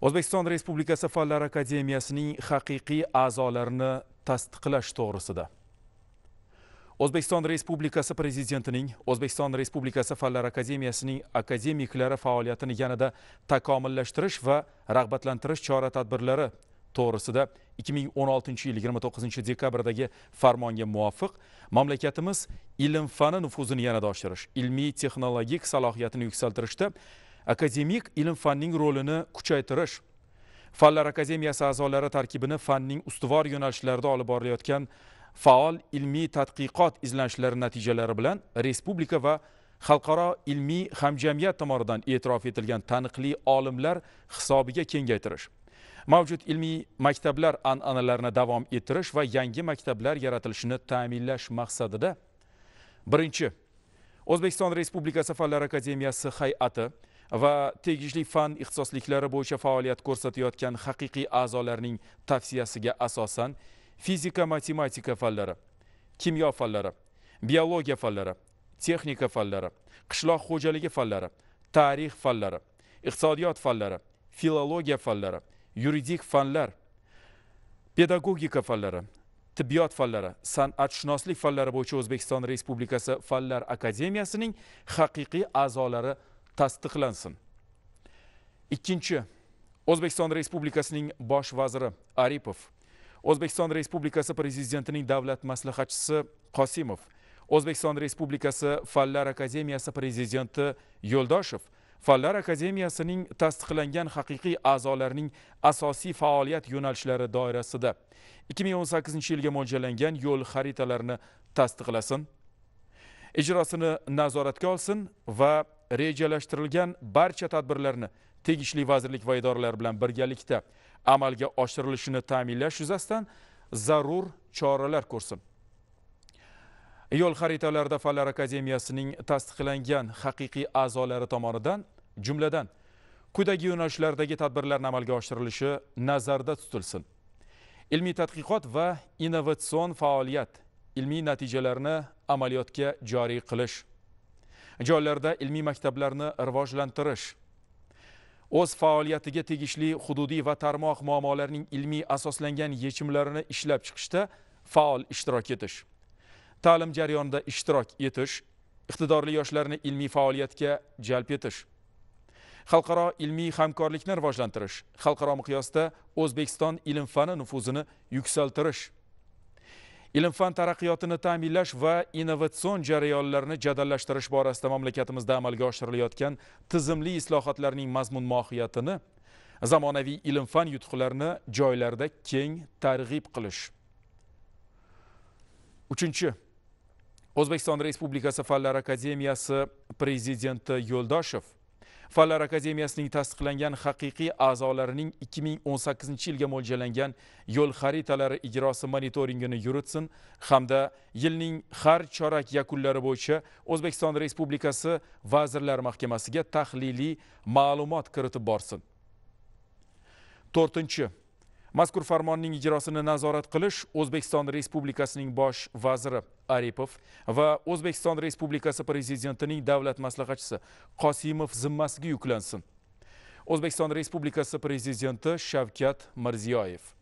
o'zbekiston respublikasi fanlar akademiyasining haqiqiy a'zolarini tasdiqlash to'g'risida o'zbekiston respublikasi prezidentining o'zbekiston respublikasi fanlar akademiyasining akademiklari faoliyatini yanada takomillashtirish va rag'batlantirish chora tadbirlari to'g'risida 2016 yil 29 dekabrdagi farmonga muvofiq mamlakatimiz ilm fani nufuzini yanada oshirish ilmiy texnologik salohiyatini yuksaltirishda akademik ilm fanning rolini kuchaytirish fanlar akademiyasi a'zolari tarkibini fanning ustuvor yo'nalishlarida olib borilayotgan faol ilmiy tadqiqot izlanishlari natijalari bilan respublika va xalqaro ilmiy hamjamiyat tomonidan e'tirof etilgan taniqli olimlar hisobiga kengaytirish mavjud ilmiy maktablar an'analarini davom ettirish va yangi maktablar yaratilishini ta'minlash maqsadida birinchi o'zbekiston respublikasi fanlar akademiyasi hay'ati va tegishli fan ixtisosliklari bo'yicha faoliyat ko'rsatayotgan haqiqiy a'zolarning tavsiyasiga asosan fizika matematika fanlari kimyo fanlari biologiya fanlari texnika fanlari qishloq xo'jaligi fanlari tarix fanlari iqtisodiyot fanlari filologiya fanlari yuridik fanlar pedagogika fanlari tibbiyot fanlari san'atshunoslik fanlari bo'yicha o'zbekiston respublikasi fanlar akademiyasining haqiqiy a'zolari tasdiqlansin ikkinchi o'zbekiston respublikasining bosh vaziri aripov o'zbekiston respublikasi prezidentining davlat maslahatchisi qosimov o'zbekiston respublikasi fanlar akademiyasi prezidenti yo'ldoshev fanlar akademiyasining tasdiqlangan haqiqiy a'zolarining asosiy faoliyat yo'nalishlari doirasida 2018 yilga mo'ljallangan yo'l xaritalarini tasdiqlasin ijrosini nazoratga olsin va rejalashtirilgan barcha tadbirlarni tegishli vazirlik va idoralar bilan birgalikda amalga oshirilishini ta'minlash yuzasidan zarur choralar ko'rsin yo'l xaritalarida fanlar akademiyasining tasdiqlangan haqiqiy a'zolari tomonidan jumladan quyidagi yo'nalishlardagi tadbirlarni amalga oshirilishi nazarda tutilsin ilmiy tadqiqot va innovatsion faoliyat ilmiy natijalarni amaliyotga joriy qilish joylarda ilmiy maktablarni rivojlantirish o'z faoliyatiga tegishli hududiy va tarmoq muammolarining ilmiy asoslangan yechimlarini ishlab chiqishda faol ishtirok etish ta'lim jarayonida ishtirok etish iqtidorli yoshlarni ilmiy faoliyatga jalb etish xalqaro ilmiy hamkorlikni rivojlantirish xalqaro miqyosda o'zbekiston ilm fani nufuzini yuksaltirish ilm fan taraqqiyotini ta'minlash va innovatsion jarayonlarni jadallashtirish borasida mamlakatimizda amalga oshirilayotgan tizimli islohotlarning mazmun mohiyatini zamonaviy ilm fan yutuqlarini joylarda keng targ'ib qilish uchinchi o'zbekiston respublikasi fanlar akademiyasi prezidenti yo'ldoshev Fanlar akademiyasining tasdiqlangan haqiqiy a'zolarining 2018 yilga mo'ljallangan yo'l xaritalari ijrosi monitoringini yuritsin hamda yilning har chorak yakunlari bo'yicha O'zbekiston Respublikasi Vazirlar Mahkamasiga tahliliy ma'lumot kiritib borsin. 4. mazkur farmonning ijrosini nazorat qilish o'zbekiston respublikasining bosh vaziri aripov va o'zbekiston respublikasi prezidentining davlat maslahatchisi qosimov zimmasiga yuklansin o'zbekiston respublikasi prezidenti shavkat mirziyoyev